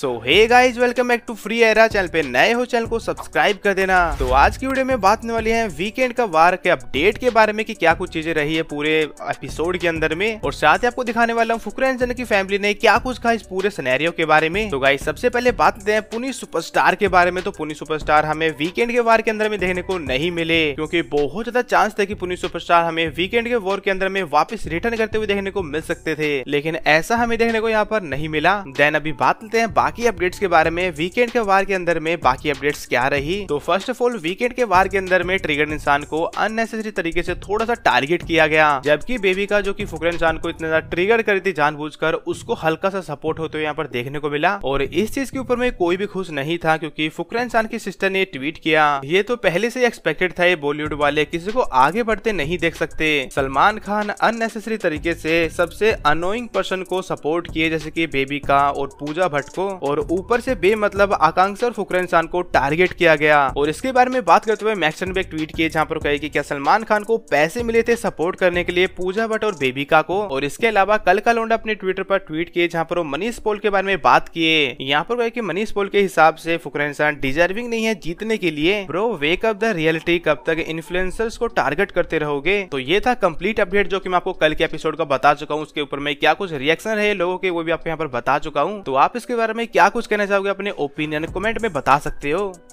so hey guys welcome back to free era channel पे नए हो चैनल को सब्सक्राइब कर देना तो आज की वीडियो में बात होने वाली है वीकेंड का वार के अपडेट के बारे में कि क्या कुछ चीजें रही है पूरे एपिसोड के अंदर में और साथ ही आपको दिखाने वाला हूँ फुकर की फैमिली ने क्या कुछ कहा इस पूरे सिनेरियो के बारे में तो गाइज सबसे पहले बात करते हैं पुनी सुपरस्टार के बारे में तो पुनी सुपरस्टार हमें वीकेंड के वार के अंदर में देखने को नहीं मिले क्योंकि बहुत ज्यादा चांस था की पुनी सुपरस्टार हमें वीकेंड के वॉर के अंदर में वापिस रिटर्न करते हुए देखने को मिल सकते थे लेकिन ऐसा हमें देखने को यहाँ पर नहीं मिला देन अभी बात लेते हैं बाकी अपडेट्स के बारे में वीकेंड के वार के अंदर में बाकी अपडेट्स क्या रही तो फर्स्ट ऑफ ऑल वीकेंड के वार के अंदर में ट्रिगर इंसान को अननेसेसरी तरीके से थोड़ा सा टारगेट किया गया जबकि बेबी का जो की फुकरन इंसान को इतना ज्यादा ट्रिगर करी थी कर उसको हल्का सा सपोर्ट होते हुए यहाँ पर देखने को मिला और इस चीज के ऊपर में कोई भी खुश नहीं था क्योंकि फुकरा इंसान की सिस्टर ने ट्वीट किया ये तो पहले से एक्सपेक्टेड था ये बॉलीवुड वाले किसी को आगे बढ़ते नहीं देख सकते सलमान खान अननेसेसरी तरीके से सबसे अनोइंग पर्सन को सपोर्ट किए जैसे कि बेबी का और पूजा भट्ट को और ऊपर से बेमतलब आकांक्षा और फुकर इंसान को टारगेट किया गया और इसके बारे में बात करते हुए मैक्सन बेग ट्वीट किए जहाँ पर कहे की क्या सलमान खान को पैसे मिले थे सपोर्ट करने के लिए पूजा भट्ट और बेबिका को और इसके अलावा कल का लोंडा अपने ट्विटर पर ट्वीट किए जहाँ पर वो मनीष पोल के बारे में बात किए यहाँ पर कहे की मनीष पोल के हिसाब से फुकर इंसान डिजर्विंग नहीं है जीतने के लिए bro wake up the reality कब तक इन्फ्लुएंसर्स को टारगेट करते रहोगे तो ये था कंप्लीट अपडेट जो कि मैं आपको कल के एपिसोड का बता चुका हूँ उसके ऊपर मैं क्या कुछ रिएक्शन रहे लोगों के वो भी आपको यहाँ पर बता चुका हूँ तो आप इसके बारे में क्या कुछ कहना चाहोगे अपने ओपिनियन कमेंट में बता सकते हो